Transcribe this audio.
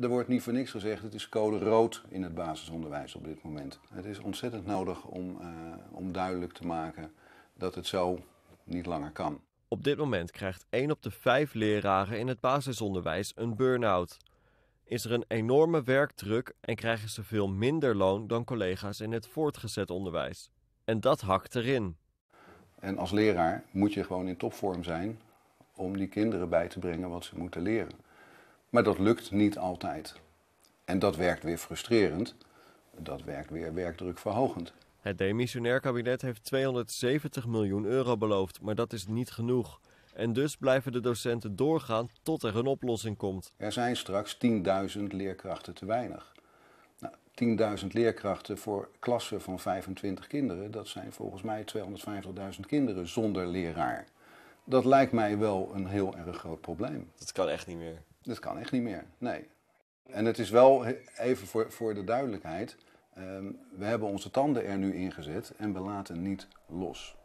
Er wordt niet voor niks gezegd, het is code rood in het basisonderwijs op dit moment. Het is ontzettend nodig om, eh, om duidelijk te maken dat het zo niet langer kan. Op dit moment krijgt 1 op de 5 leraren in het basisonderwijs een burn-out. Is er een enorme werkdruk en krijgen ze veel minder loon dan collega's in het voortgezet onderwijs. En dat hakt erin. En als leraar moet je gewoon in topvorm zijn om die kinderen bij te brengen wat ze moeten leren. Maar dat lukt niet altijd. En dat werkt weer frustrerend. Dat werkt weer werkdrukverhogend. Het demissionair kabinet heeft 270 miljoen euro beloofd, maar dat is niet genoeg. En dus blijven de docenten doorgaan tot er een oplossing komt. Er zijn straks 10.000 leerkrachten te weinig. Nou, 10.000 leerkrachten voor klassen van 25 kinderen, dat zijn volgens mij 250.000 kinderen zonder leraar. Dat lijkt mij wel een heel erg groot probleem. Dat kan echt niet meer. Dat kan echt niet meer, nee. En het is wel, even voor, voor de duidelijkheid, ehm, we hebben onze tanden er nu in gezet en we laten niet los.